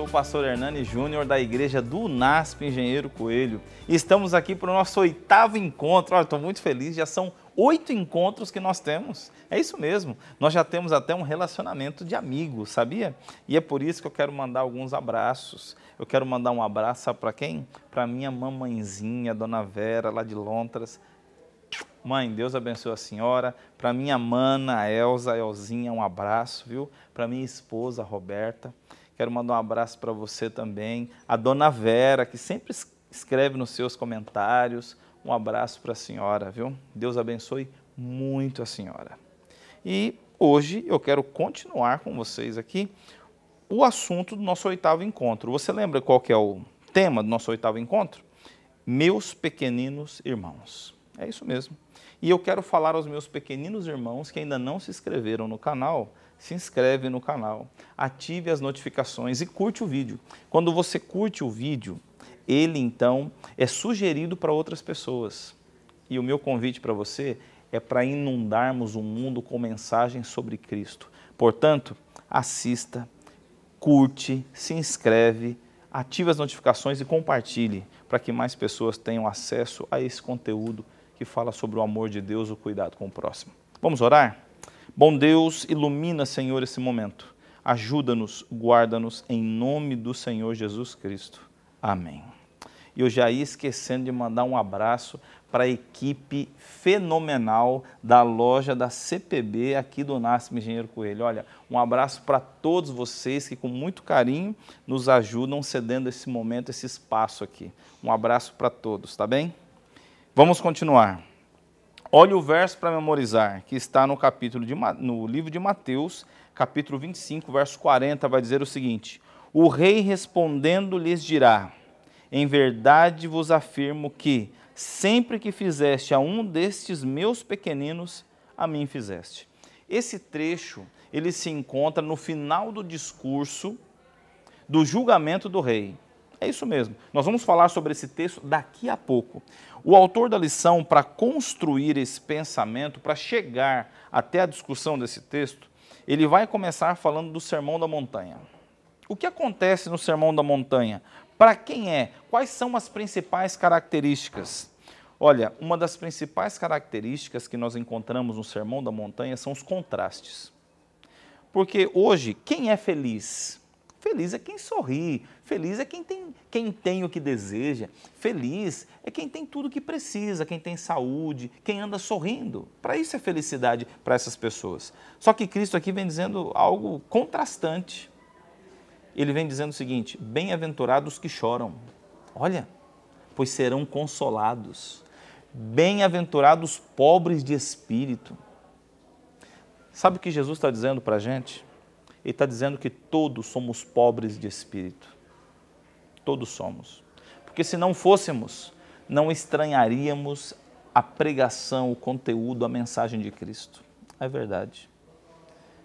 sou o pastor Hernani Júnior da igreja do NASP Engenheiro Coelho. E estamos aqui para o nosso oitavo encontro. Olha, estou muito feliz, já são oito encontros que nós temos. É isso mesmo, nós já temos até um relacionamento de amigos, sabia? E é por isso que eu quero mandar alguns abraços. Eu quero mandar um abraço para quem? Para minha mamãezinha, Dona Vera, lá de Lontras. Mãe, Deus abençoe a senhora. Para minha mana, a Elza, Elzinha, um abraço, viu? Para minha esposa, a Roberta. Quero mandar um abraço para você também. A dona Vera, que sempre escreve nos seus comentários. Um abraço para a senhora, viu? Deus abençoe muito a senhora. E hoje eu quero continuar com vocês aqui o assunto do nosso oitavo encontro. Você lembra qual que é o tema do nosso oitavo encontro? Meus pequeninos irmãos. É isso mesmo. E eu quero falar aos meus pequeninos irmãos que ainda não se inscreveram no canal, se inscreve no canal, ative as notificações e curte o vídeo. Quando você curte o vídeo, ele então é sugerido para outras pessoas. E o meu convite para você é para inundarmos o mundo com mensagens sobre Cristo. Portanto, assista, curte, se inscreve, ative as notificações e compartilhe para que mais pessoas tenham acesso a esse conteúdo que fala sobre o amor de Deus, o cuidado com o próximo. Vamos orar? Bom Deus, ilumina, Senhor, esse momento. Ajuda-nos, guarda-nos em nome do Senhor Jesus Cristo. Amém. E eu já ia esquecendo de mandar um abraço para a equipe fenomenal da loja da CPB aqui do Nascimento Engenheiro Coelho. Olha, um abraço para todos vocês que com muito carinho nos ajudam cedendo esse momento, esse espaço aqui. Um abraço para todos, tá bem? Vamos continuar. Olhe o verso para memorizar, que está no capítulo de, no livro de Mateus, capítulo 25, verso 40, vai dizer o seguinte: O rei respondendo lhes dirá: Em verdade vos afirmo que sempre que fizeste a um destes meus pequeninos, a mim fizeste. Esse trecho, ele se encontra no final do discurso do julgamento do rei. É isso mesmo. Nós vamos falar sobre esse texto daqui a pouco. O autor da lição, para construir esse pensamento, para chegar até a discussão desse texto, ele vai começar falando do Sermão da Montanha. O que acontece no Sermão da Montanha? Para quem é? Quais são as principais características? Olha, uma das principais características que nós encontramos no Sermão da Montanha são os contrastes. Porque hoje, quem é feliz? Feliz é quem sorri, feliz é quem tem, quem tem o que deseja, feliz é quem tem tudo o que precisa, quem tem saúde, quem anda sorrindo. Para isso é felicidade para essas pessoas. Só que Cristo aqui vem dizendo algo contrastante. Ele vem dizendo o seguinte: bem-aventurados que choram. Olha, pois serão consolados. Bem-aventurados pobres de espírito. Sabe o que Jesus está dizendo para a gente? Ele está dizendo que todos somos pobres de espírito. Todos somos. Porque se não fôssemos, não estranharíamos a pregação, o conteúdo, a mensagem de Cristo. É verdade.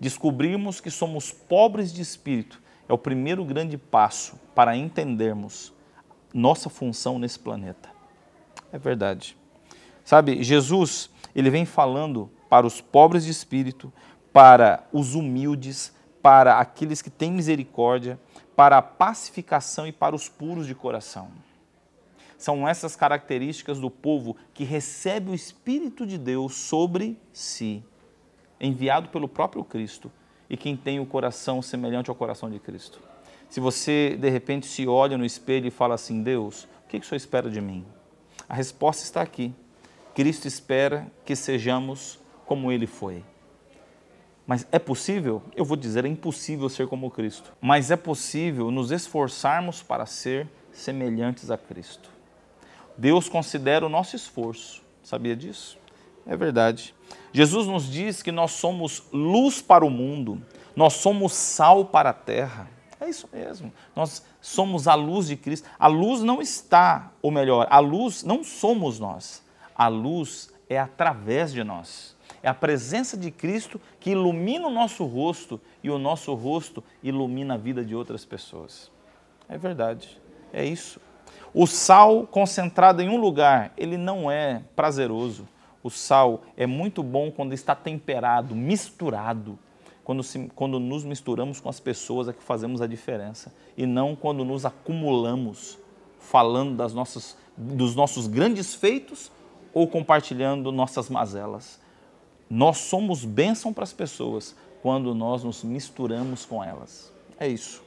Descobrirmos que somos pobres de espírito é o primeiro grande passo para entendermos nossa função nesse planeta. É verdade. Sabe, Jesus, ele vem falando para os pobres de espírito, para os humildes, para aqueles que têm misericórdia, para a pacificação e para os puros de coração. São essas características do povo que recebe o Espírito de Deus sobre si, enviado pelo próprio Cristo, e quem tem o coração semelhante ao coração de Cristo. Se você de repente se olha no espelho e fala assim: Deus, o que, o Senhor espera de mim? A resposta está aqui. Cristo espera que sejamos como ele foi. Mas é possível? Eu vou dizer, é impossível ser como Cristo. Mas é possível nos esforçarmos para ser semelhantes a Cristo. Deus considera o nosso esforço. Sabia disso? É verdade. Jesus nos diz que nós somos luz para o mundo, nós somos sal para a terra. É isso mesmo. Nós somos a luz de Cristo. A luz não está, ou melhor, a luz não somos nós. A luz é através de nós. É a presença de Cristo que ilumina o nosso rosto e o nosso rosto ilumina a vida de outras pessoas. É verdade. É isso. O sal concentrado em um lugar, ele não é prazeroso. O sal é muito bom quando está temperado, misturado. Quando, se, quando nos misturamos com as pessoas é que fazemos a diferença. E não quando nos acumulamos falando das nossas, dos nossos grandes feitos ou compartilhando nossas mazelas. Nós somos bênção para as pessoas quando nós nos misturamos com elas. É isso.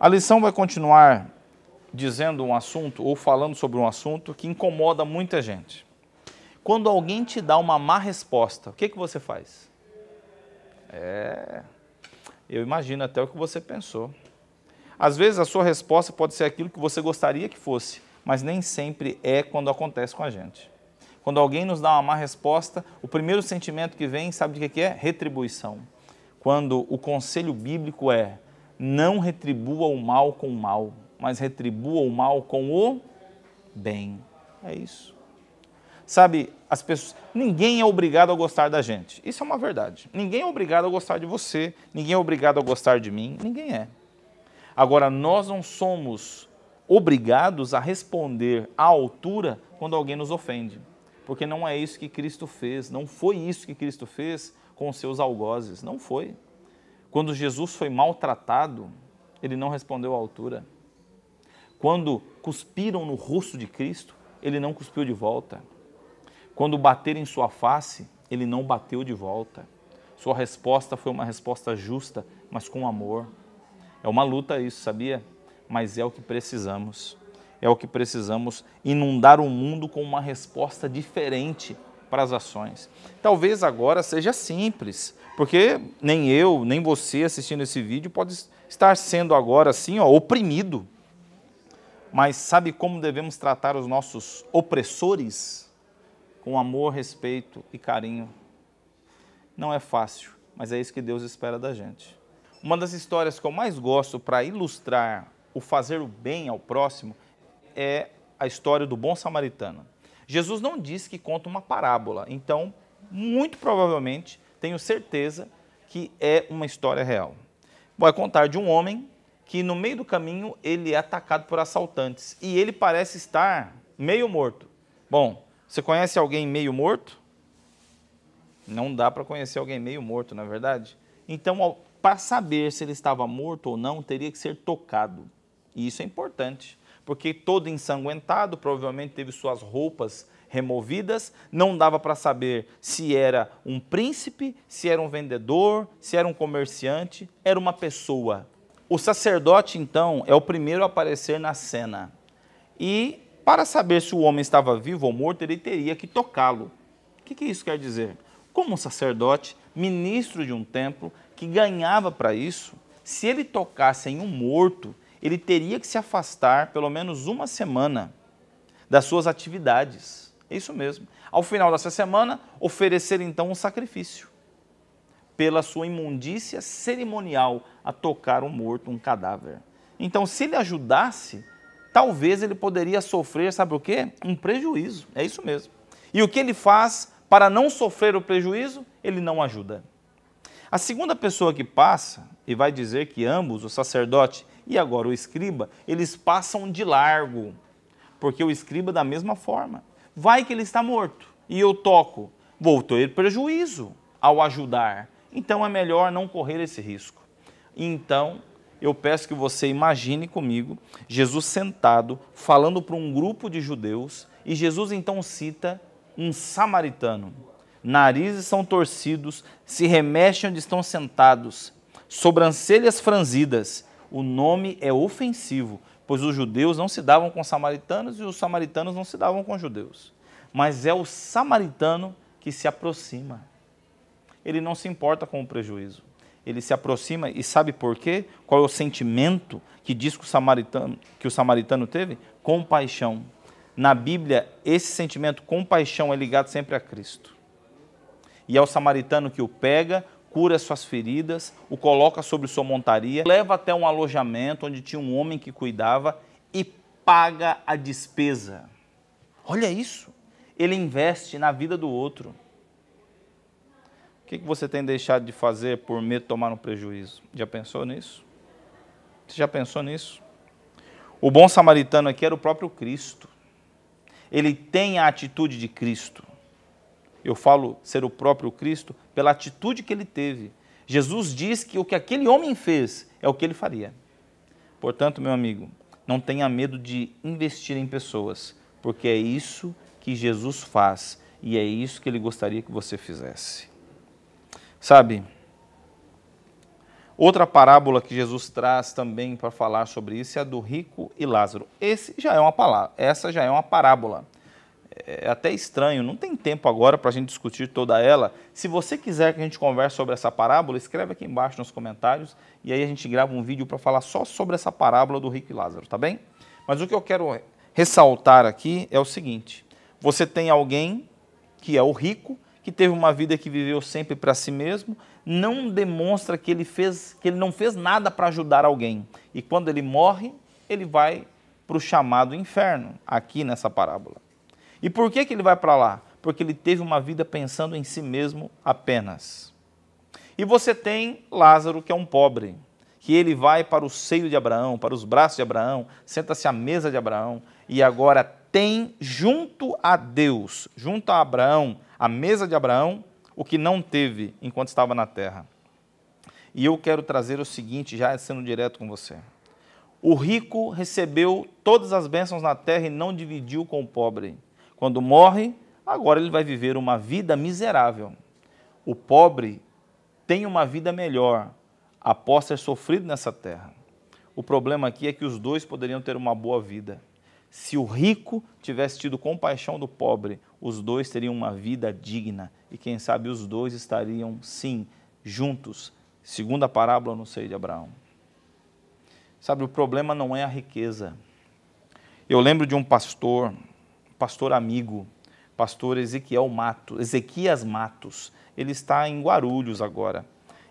A lição vai continuar dizendo um assunto ou falando sobre um assunto que incomoda muita gente. Quando alguém te dá uma má resposta, o que, que você faz? É. Eu imagino até o que você pensou. Às vezes a sua resposta pode ser aquilo que você gostaria que fosse, mas nem sempre é quando acontece com a gente. Quando alguém nos dá uma má resposta, o primeiro sentimento que vem, sabe de que é? Retribuição. Quando o conselho bíblico é: não retribua o mal com o mal, mas retribua o mal com o bem. É isso. Sabe, as pessoas, ninguém é obrigado a gostar da gente. Isso é uma verdade. Ninguém é obrigado a gostar de você, ninguém é obrigado a gostar de mim, ninguém é. Agora, nós não somos obrigados a responder à altura quando alguém nos ofende porque não é isso que Cristo fez, não foi isso que Cristo fez com os seus algozes, não foi. Quando Jesus foi maltratado, ele não respondeu à altura. Quando cuspiram no rosto de Cristo, ele não cuspiu de volta. Quando bateram em sua face, ele não bateu de volta. Sua resposta foi uma resposta justa, mas com amor. É uma luta isso, sabia? Mas é o que precisamos é o que precisamos inundar o mundo com uma resposta diferente para as ações. Talvez agora seja simples, porque nem eu, nem você assistindo esse vídeo pode estar sendo agora assim, ó, oprimido. Mas sabe como devemos tratar os nossos opressores? Com amor, respeito e carinho. Não é fácil, mas é isso que Deus espera da gente. Uma das histórias que eu mais gosto para ilustrar o fazer o bem ao próximo é a história do bom samaritano. Jesus não diz que conta uma parábola, então, muito provavelmente, tenho certeza que é uma história real. Vai contar de um homem que no meio do caminho ele é atacado por assaltantes e ele parece estar meio morto. Bom, você conhece alguém meio morto? Não dá para conhecer alguém meio morto, na é verdade. Então, para saber se ele estava morto ou não, teria que ser tocado. E isso é importante porque todo ensanguentado, provavelmente teve suas roupas removidas, não dava para saber se era um príncipe, se era um vendedor, se era um comerciante, era uma pessoa. O sacerdote, então, é o primeiro a aparecer na cena. E para saber se o homem estava vivo ou morto, ele teria que tocá-lo. O que, que isso quer dizer? Como um sacerdote, ministro de um templo, que ganhava para isso, se ele tocasse em um morto, ele teria que se afastar pelo menos uma semana das suas atividades. É isso mesmo. Ao final dessa semana, oferecer então um sacrifício pela sua imundícia cerimonial a tocar um morto, um cadáver. Então, se ele ajudasse, talvez ele poderia sofrer, sabe o quê? Um prejuízo. É isso mesmo. E o que ele faz para não sofrer o prejuízo? Ele não ajuda. A segunda pessoa que passa e vai dizer que ambos, o sacerdote e agora o escriba, eles passam de largo, porque o escriba, da mesma forma, vai que ele está morto e eu toco, vou ter prejuízo ao ajudar. Então é melhor não correr esse risco. Então, eu peço que você imagine comigo Jesus sentado falando para um grupo de judeus e Jesus então cita um samaritano. Narizes são torcidos, se remexem onde estão sentados, sobrancelhas franzidas o nome é ofensivo, pois os judeus não se davam com os samaritanos e os samaritanos não se davam com os judeus. Mas é o samaritano que se aproxima. Ele não se importa com o prejuízo. Ele se aproxima e sabe por quê? Qual é o sentimento que diz que o samaritano, que o samaritano teve? Compaixão. Na Bíblia, esse sentimento compaixão é ligado sempre a Cristo. E é o samaritano que o pega, cura suas feridas, o coloca sobre sua montaria, leva até um alojamento onde tinha um homem que cuidava e paga a despesa. Olha isso! Ele investe na vida do outro. O que você tem deixado de fazer por medo de tomar um prejuízo? Já pensou nisso? Você já pensou nisso? O bom samaritano aqui era o próprio Cristo. Ele tem a atitude de Cristo eu falo ser o próprio Cristo, pela atitude que ele teve. Jesus diz que o que aquele homem fez é o que ele faria. Portanto, meu amigo, não tenha medo de investir em pessoas, porque é isso que Jesus faz e é isso que ele gostaria que você fizesse. Sabe? Outra parábola que Jesus traz também para falar sobre isso é a do rico e Lázaro. Esse já é uma palavra, essa já é uma parábola. É, é até estranho, não tem tempo agora para a gente discutir toda ela. Se você quiser que a gente converse sobre essa parábola, escreve aqui embaixo nos comentários e aí a gente grava um vídeo para falar só sobre essa parábola do rico e Lázaro, tá bem? Mas o que eu quero ressaltar aqui é o seguinte: você tem alguém que é o rico, que teve uma vida que viveu sempre para si mesmo, não demonstra que ele fez, que ele não fez nada para ajudar alguém. E quando ele morre, ele vai para o chamado inferno, aqui nessa parábola. E por que, que ele vai para lá? Porque ele teve uma vida pensando em si mesmo apenas. E você tem Lázaro, que é um pobre, que ele vai para o seio de Abraão, para os braços de Abraão, senta-se à mesa de Abraão e agora tem junto a Deus, junto a Abraão, à mesa de Abraão, o que não teve enquanto estava na terra. E eu quero trazer o seguinte, já sendo direto com você. O rico recebeu todas as bênçãos na terra e não dividiu com o pobre. Quando morre, agora ele vai viver uma vida miserável. O pobre tem uma vida melhor após ter sofrido nessa terra. O problema aqui é que os dois poderiam ter uma boa vida. Se o rico tivesse tido compaixão do pobre, os dois teriam uma vida digna e quem sabe os dois estariam sim juntos, segundo a parábola no seio de Abraão. Sabe, o problema não é a riqueza. Eu lembro de um pastor pastor amigo, pastor Ezequiel Matos, Ezequias Matos. Ele está em Guarulhos agora.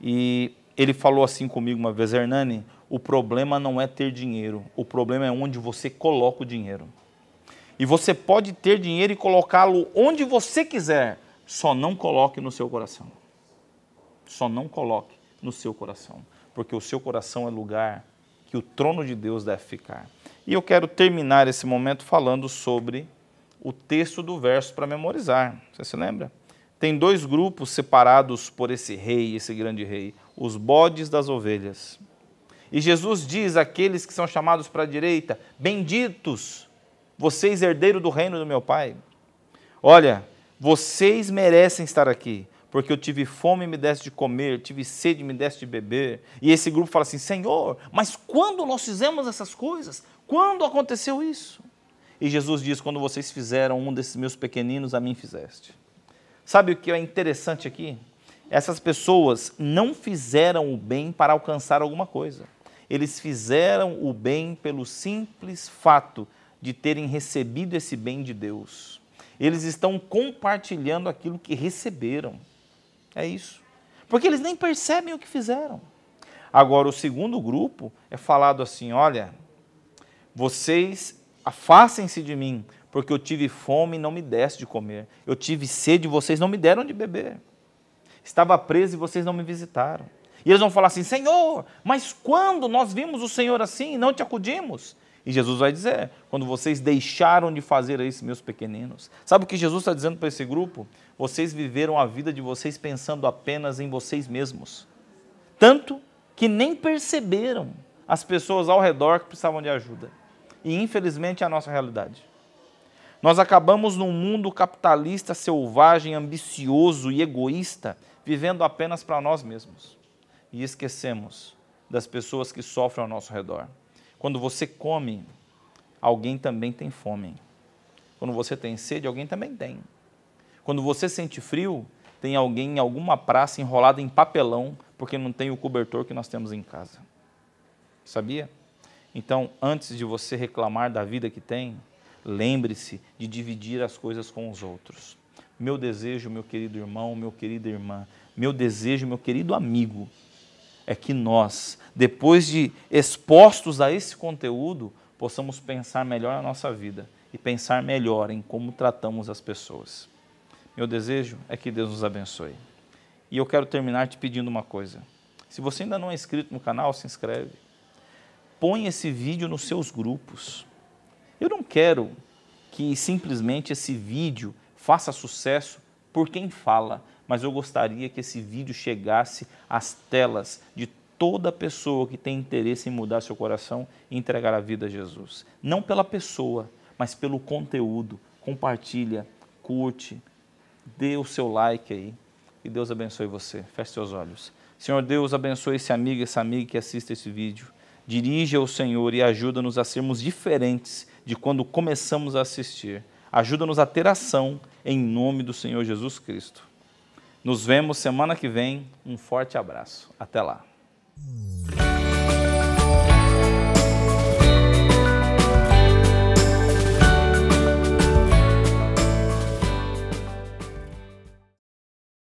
E ele falou assim comigo uma vez, Hernani, o problema não é ter dinheiro, o problema é onde você coloca o dinheiro. E você pode ter dinheiro e colocá-lo onde você quiser, só não coloque no seu coração. Só não coloque no seu coração, porque o seu coração é lugar que o trono de Deus deve ficar. E eu quero terminar esse momento falando sobre o texto do verso para memorizar. Você se lembra? Tem dois grupos separados por esse rei, esse grande rei: os bodes das ovelhas. E Jesus diz àqueles que são chamados para a direita: Benditos, vocês herdeiro do reino do meu Pai. Olha, vocês merecem estar aqui, porque eu tive fome e me deste de comer, tive sede e me deste de beber. E esse grupo fala assim: Senhor, mas quando nós fizemos essas coisas? Quando aconteceu isso? E Jesus diz: Quando vocês fizeram um desses meus pequeninos, a mim fizeste. Sabe o que é interessante aqui? Essas pessoas não fizeram o bem para alcançar alguma coisa. Eles fizeram o bem pelo simples fato de terem recebido esse bem de Deus. Eles estão compartilhando aquilo que receberam. É isso. Porque eles nem percebem o que fizeram. Agora, o segundo grupo é falado assim: olha, vocês Afastem-se de mim, porque eu tive fome e não me deste de comer. Eu tive sede e vocês não me deram de beber. Estava preso e vocês não me visitaram. E eles vão falar assim: Senhor, mas quando nós vimos o Senhor assim e não te acudimos? E Jesus vai dizer: quando vocês deixaram de fazer isso, meus pequeninos. Sabe o que Jesus está dizendo para esse grupo? Vocês viveram a vida de vocês pensando apenas em vocês mesmos. Tanto que nem perceberam as pessoas ao redor que precisavam de ajuda e infelizmente é a nossa realidade. Nós acabamos num mundo capitalista selvagem, ambicioso e egoísta, vivendo apenas para nós mesmos e esquecemos das pessoas que sofrem ao nosso redor. Quando você come, alguém também tem fome. Quando você tem sede, alguém também tem. Quando você sente frio, tem alguém em alguma praça enrolado em papelão porque não tem o cobertor que nós temos em casa. Sabia? Então, antes de você reclamar da vida que tem, lembre-se de dividir as coisas com os outros. Meu desejo, meu querido irmão, meu querida irmã, meu desejo, meu querido amigo, é que nós, depois de expostos a esse conteúdo, possamos pensar melhor a nossa vida e pensar melhor em como tratamos as pessoas. Meu desejo é que Deus nos abençoe. E eu quero terminar te pedindo uma coisa. Se você ainda não é inscrito no canal, se inscreve. Põe esse vídeo nos seus grupos. Eu não quero que simplesmente esse vídeo faça sucesso por quem fala, mas eu gostaria que esse vídeo chegasse às telas de toda pessoa que tem interesse em mudar seu coração e entregar a vida a Jesus. Não pela pessoa, mas pelo conteúdo. Compartilha, curte, dê o seu like aí. E Deus abençoe você. Feche seus olhos. Senhor Deus, abençoe esse amigo, essa amiga que assiste esse vídeo. Dirige ao Senhor e ajuda-nos a sermos diferentes de quando começamos a assistir. Ajuda-nos a ter ação em nome do Senhor Jesus Cristo. Nos vemos semana que vem. Um forte abraço. Até lá.